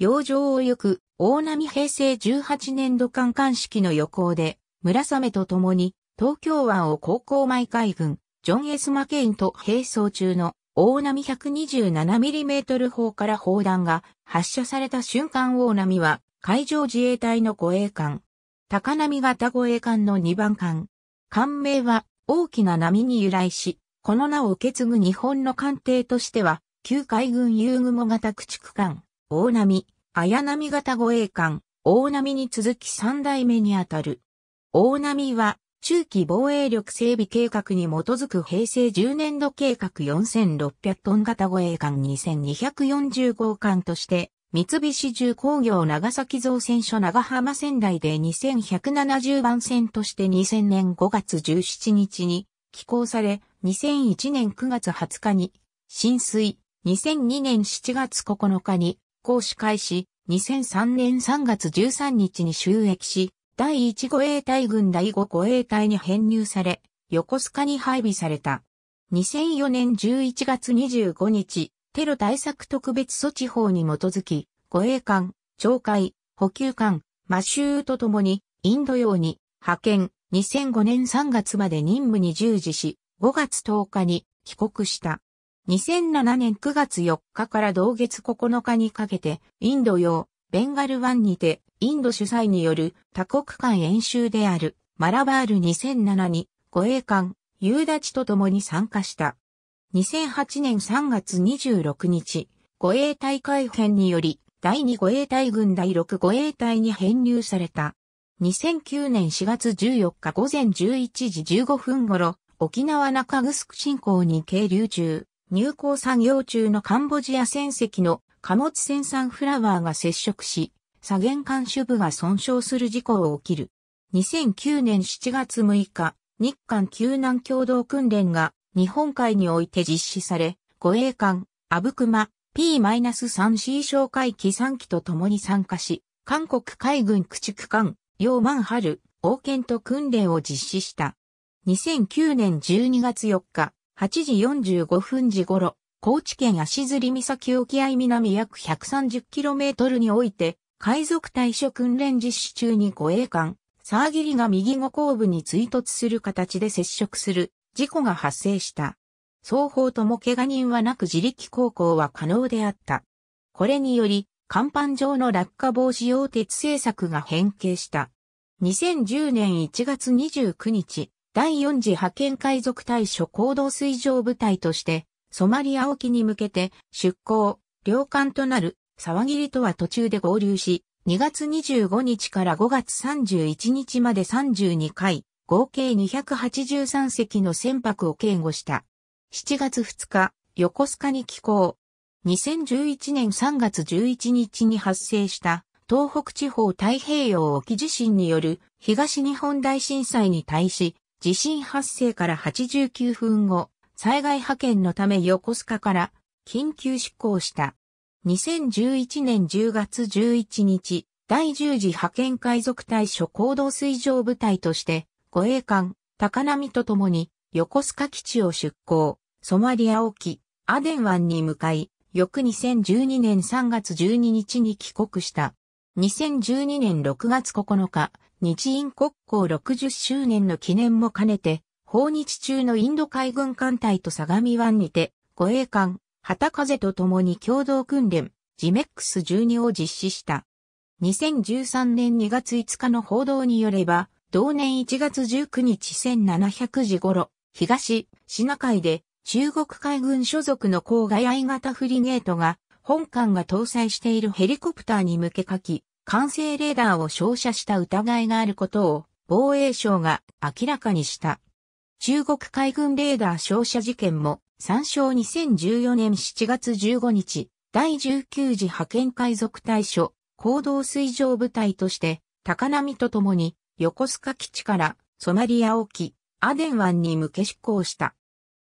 洋上を行く、大波平成18年度間艦式の予行で、村雨と共に、東京湾を航行毎海軍、ジョン・ S・ マケインと並走中の大波 127mm 砲から砲弾が発射された瞬間大波は海上自衛隊の護衛艦。高波型護衛艦の2番艦。艦名は大きな波に由来し、この名を受け継ぐ日本の艦艇としては、旧海軍遊雲型駆逐艦。大波、綾波型護衛艦、大波に続き三代目にあたる。大波は、中期防衛力整備計画に基づく平成10年度計画4600トン型護衛艦2240号艦として、三菱重工業長崎造船所長浜仙台で2170番船として2000年5月17日に寄港され、2001年9月20日に浸水、2002年7月9日に行司開始、2003年3月13日に収益し、第1護衛隊軍第5護衛隊に編入され、横須賀に配備された。2004年11月25日、テロ対策特別措置法に基づき、護衛艦、懲戒、補給艦、マシューとともに、インド洋に派遣、2005年3月まで任務に従事し、5月10日に帰国した。2007年9月4日から同月9日にかけて、インド洋、ベンガル湾にて、インド主催による多国間演習である、マラバール2007に、護衛艦、夕立と共に参加した。2008年3月26日、護衛隊改編により、第2護衛隊軍第6護衛隊に編入された。2009年4月14日午前11時15分頃、沖縄中城進行に係留中。入港作業中のカンボジア船籍の貨物船産フラワーが接触し、左舷艦主部が損傷する事故を起きる。2009年7月6日、日韓救難共同訓練が日本海において実施され、護衛艦、アブクマ、P-3C 哨戒機3機と共に参加し、韓国海軍駆逐艦、ヨーマンハル、王権と訓練を実施した。2009年12月4日、8時45分時頃、高知県足摺岬沖合南約 130km において、海賊対処訓練実施中に護衛艦、サーギリが右後後部に追突する形で接触する事故が発生した。双方とも怪我人はなく自力航行は可能であった。これにより、甲板上の落下防止用鉄製作が変形した。2010年1月29日、第4次派遣海賊対処行動水上部隊として、ソマリア沖に向けて出港、領艦となる沢切とは途中で合流し、2月25日から5月31日まで32回、合計283隻の船舶を警護した。7月2日、横須賀に寄港。2011年3月11日に発生した東北地方太平洋沖地震による東日本大震災に対し地震発生から89分後、災害派遣のため横須賀から緊急出港した。2011年10月11日、第10次派遣海賊対処行動水上部隊として、護衛艦、高波と共に、横須賀基地を出港、ソマリア沖、アデン湾に向かい、翌2012年3月12日に帰国した。2012年6月9日、日印国交60周年の記念も兼ねて、訪日中のインド海軍艦隊と相模湾にて、護衛艦、旗風と共に共同訓練、ジメックス12を実施した。2013年2月5日の報道によれば、同年1月19日1700時頃、東、シナ海で、中国海軍所属の郊外愛型フリゲートが、本艦が搭載しているヘリコプターに向け書き、管制レーダーを照射した疑いがあることを防衛省が明らかにした。中国海軍レーダー照射事件も参照2014年7月15日、第19次派遣海賊対処行動水上部隊として高波と共に横須賀基地からソマリア沖、アデン湾に向け出港した。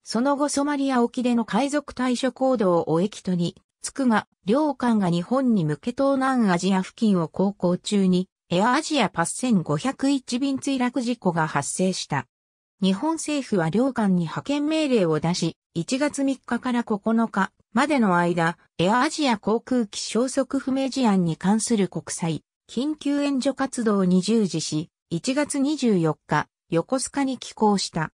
その後ソマリア沖での海賊対処行動を駅とにつくが、両艦が日本に向け東南アジア付近を航行中に、エアアジアパス1501便墜落事故が発生した。日本政府は両艦に派遣命令を出し、1月3日から9日までの間、エアアジア航空機消息不明事案に関する国際、緊急援助活動に従事し、1月24日、横須賀に寄港した。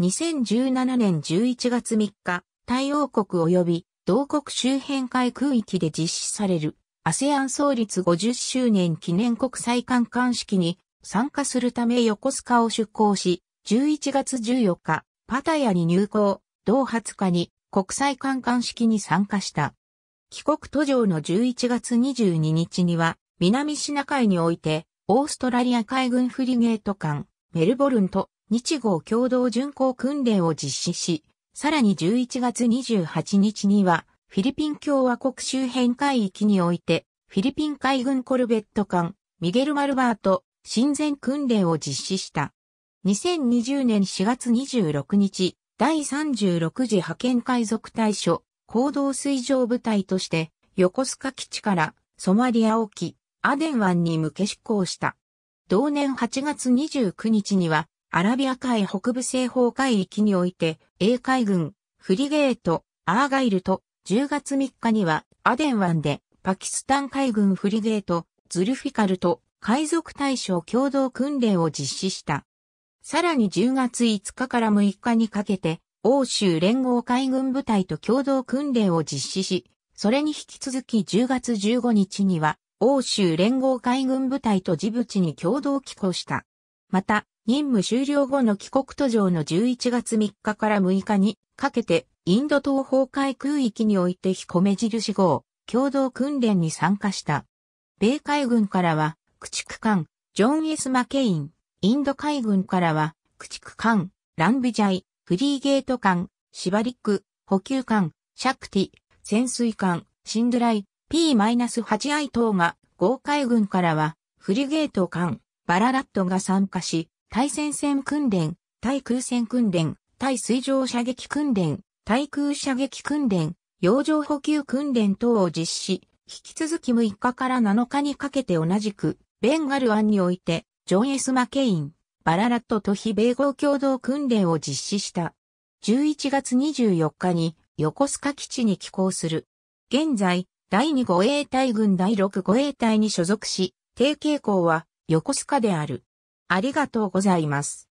2017年11月3日、太陽国及び同国周辺海空域で実施される ASEAN 創立50周年記念国際観艦式に参加するため横須賀を出港し、11月14日、パタヤに入港、同20日に国際観艦式に参加した。帰国途上の11月22日には、南シナ海において、オーストラリア海軍フリゲート艦、メルボルンと日豪共同巡航訓練を実施し、さらに11月28日には、フィリピン共和国周辺海域において、フィリピン海軍コルベット艦、ミゲル・マルバート、親善訓練を実施した。2020年4月26日、第36次派遣海賊対処、行動水上部隊として、横須賀基地からソマリア沖、アデン湾に向け出港した。同年8月29日には、アラビア海北部西方海域において、英海軍、フリゲート、アーガイルと、10月3日には、アデン湾で、パキスタン海軍フリゲート、ズルフィカルと、海賊対象共同訓練を実施した。さらに10月5日から6日にかけて、欧州連合海軍部隊と共同訓練を実施し、それに引き続き10月15日には、欧州連合海軍部隊とジブチに共同寄港した。また、任務終了後の帰国途上の11月3日から6日にかけて、インド東方海空域において彦目印号、共同訓練に参加した。米海軍からは、駆逐艦、ジョン・ S・ マケイン、インド海軍からは、駆逐艦、ランビジャイ、フリーゲート艦、シバリック、補給艦、シャクティ、潜水艦、シンドライ、P-8I 等が、豪海軍からは、フリーゲート艦、バララットが参加し、対戦線訓練、対空戦訓練、対水上射撃訓練、対空射撃訓練、洋上補給訓練等を実施、引き続き6日から7日にかけて同じく、ベンガル湾において、ジョン・エス・マケイン、バララットと非米合共同訓練を実施した。11月24日に横須賀基地に寄港する。現在、第2護衛隊軍第6護衛隊に所属し、低傾向は横須賀である。ありがとうございます。